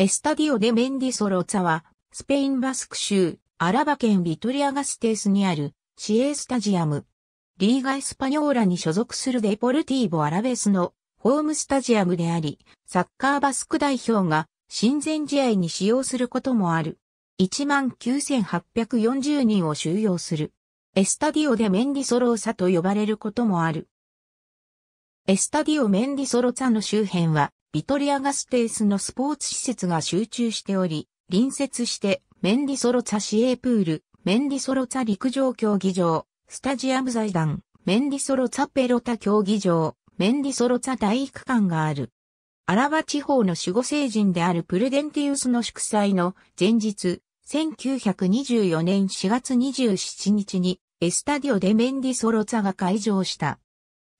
エスタディオデ・メンディソローザは、スペインバスク州、アラバ県ビトリアガステースにある、市営スタジアム。リーガ・エスパニョーラに所属するデポルティーボ・アラベスのホームスタジアムであり、サッカーバスク代表が親善試合に使用することもある。19,840人を収容する。エスタディオデメンディソローサと呼ばれることもある。エスタディオメンディソロツァの周辺は、ビトリアガステースのスポーツ施設が集中しており、隣接してメンディソロツァ市営プール、メンディソロツァ陸上競技場、スタジアム財団、メンディソロツァペロタ競技場、メンディソロツァ体育館がある。アラバ地方の守護聖人であるプルデンティウスの祝祭の前日、1924年4月27日にエスタディオでメンディソロツァが会場した。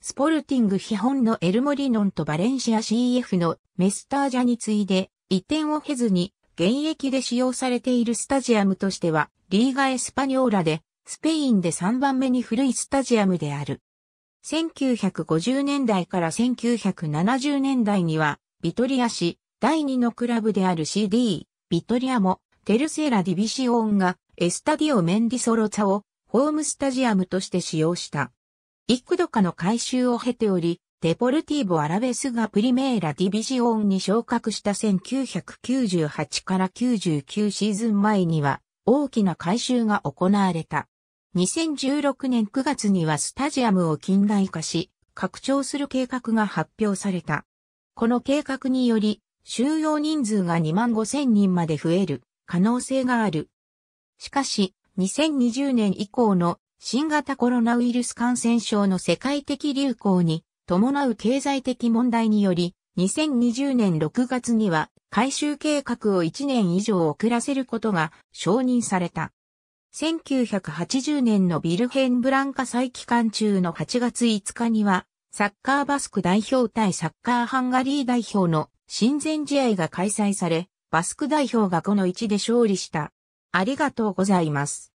スポルティング基本のエルモリノンとバレンシア CF のメスタージャに次いで移転を経ずに現役で使用されているスタジアムとしてはリーガ・エスパニョーラでスペインで3番目に古いスタジアムである。1950年代から1970年代にはビトリア市第2のクラブである CD ビトリアもテルセラ・ディビシオンがエスタディオ・メンディソロツァをホームスタジアムとして使用した。幾度かの改修を経ており、デポルティーボ・アラベスがプリメーラ・ディビジオンに昇格した1998から99シーズン前には大きな改修が行われた。2016年9月にはスタジアムを近代化し、拡張する計画が発表された。この計画により、収容人数が2万5千人まで増える可能性がある。しかし、2020年以降の新型コロナウイルス感染症の世界的流行に伴う経済的問題により、2020年6月には改修計画を1年以上遅らせることが承認された。1980年のビルヘンブランカ再期間中の8月5日には、サッカーバスク代表対サッカーハンガリー代表の親善試合が開催され、バスク代表がこの1で勝利した。ありがとうございます。